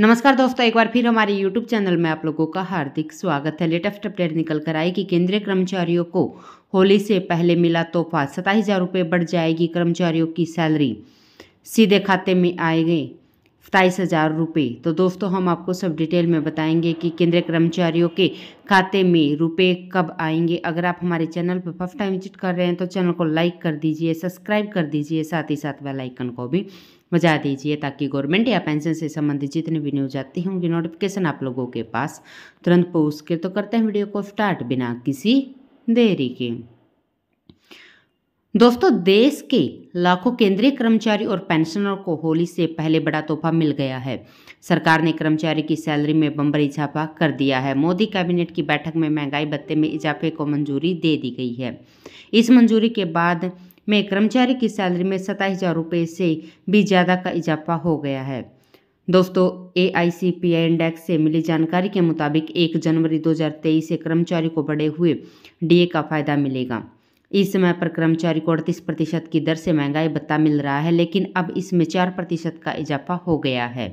नमस्कार दोस्तों एक बार फिर हमारे YouTube चैनल में आप लोगों का हार्दिक स्वागत है लेटेस्ट अपडेट निकल कर आई कि केंद्रीय कर्मचारियों को होली से पहले मिला तोहफा सताईस हज़ार रुपये बढ़ जाएगी कर्मचारियों की सैलरी सीधे खाते में आएंगे सताईस हज़ार रुपये तो दोस्तों हम आपको सब डिटेल में बताएंगे कि केंद्रीय कर्मचारियों के खाते में रुपए कब आएंगे अगर आप हमारे चैनल पर फर्स्ट टाइम विजिट कर रहे हैं तो चैनल को लाइक कर दीजिए सब्सक्राइब कर दीजिए साथ ही साथ बेल आइकन को भी बजा दीजिए ताकि गवर्नमेंट या पेंशन से संबंधित जितनी भी न्यूज आती हैं उनकी नोटिफिकेशन आप लोगों के पास तुरंत पहुँच के तो करते हैं वीडियो को स्टार्ट बिना किसी देरी के दोस्तों देश के लाखों केंद्रीय कर्मचारी और पेंशनर को होली से पहले बड़ा तोहफा मिल गया है सरकार ने कर्मचारी की सैलरी में बम्बर इजाफा कर दिया है मोदी कैबिनेट की बैठक में महंगाई भत्ते में इजाफे को मंजूरी दे दी गई है इस मंजूरी के बाद में कर्मचारी की सैलरी में सताईस हज़ार रुपये से भी ज़्यादा का इजाफा हो गया है दोस्तों ए इंडेक्स से मिली जानकारी के मुताबिक एक जनवरी दो से कर्मचारी को बढ़े हुए डी का फायदा मिलेगा इस समय पर कर्मचारी को अड़तीस प्रतिशत की दर से महंगाई भत्ता मिल रहा है लेकिन अब इसमें चार प्रतिशत का इजाफा हो गया है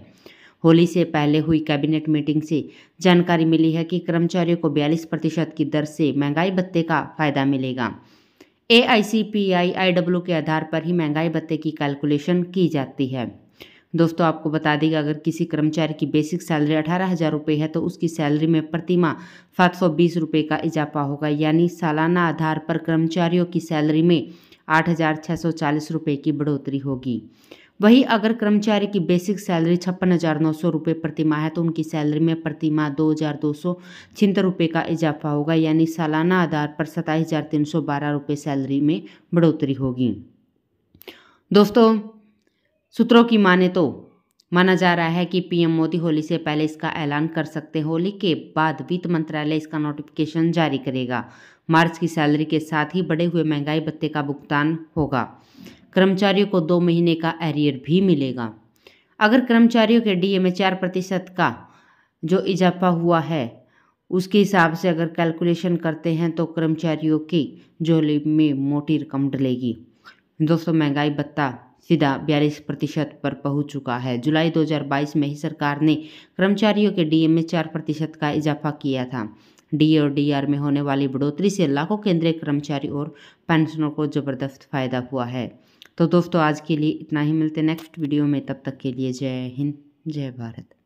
होली से पहले हुई कैबिनेट मीटिंग से जानकारी मिली है कि कर्मचारियों को बयालीस प्रतिशत की दर से महंगाई भत्ते का फायदा मिलेगा ए आई C P I I W के आधार पर ही महंगाई भत्ते की कैलकुलेशन की जाती है दोस्तों आपको बता कि अगर किसी कर्मचारी की बेसिक सैलरी अठारह हज़ार रुपये है तो उसकी सैलरी में प्रतिमा सात सौ बीस रुपये का इजाफा होगा यानी सालाना आधार पर कर्मचारियों की सैलरी में आठ हज़ार छः सौ चालीस रुपये की बढ़ोतरी होगी वहीं अगर कर्मचारी की बेसिक सैलरी छप्पन हज़ार नौ सौ रुपये प्रतिमा है तो उनकी सैलरी में प्रतिमा दो हज़ार दो सौ छिहत्तर रुपये का इजाफा होगा यानी सालाना आधार पर सताईस हज़ार तीन सौ बारह रुपये सैलरी में बढ़ोतरी होगी दोस्तों सूत्रों की माने तो माना जा रहा है कि पीएम मोदी होली से पहले इसका ऐलान कर सकते हैं होली के बाद वित्त मंत्रालय इसका नोटिफिकेशन जारी करेगा मार्च की सैलरी के साथ ही बढ़े हुए महंगाई भत्ते का भुगतान होगा कर्मचारियों को दो महीने का एरियर भी मिलेगा अगर कर्मचारियों के डीए में चार प्रतिशत का जो इजाफा हुआ है उसके हिसाब से अगर कैलकुलेशन करते हैं तो कर्मचारियों की झोली में मोटी रकम डलेगी दोस्तों महंगाई भत्ता सीधा बयालीस प्रतिशत पर पहुंच चुका है जुलाई 2022 में ही सरकार ने कर्मचारियों के डीएम में चार प्रतिशत का इजाफा किया था डी और डी में होने वाली बढ़ोतरी से लाखों केंद्रीय कर्मचारी और पेंशनों को जबरदस्त फायदा हुआ है तो दोस्तों आज के लिए इतना ही मिलते नेक्स्ट वीडियो में तब तक के लिए जय हिंद जय भारत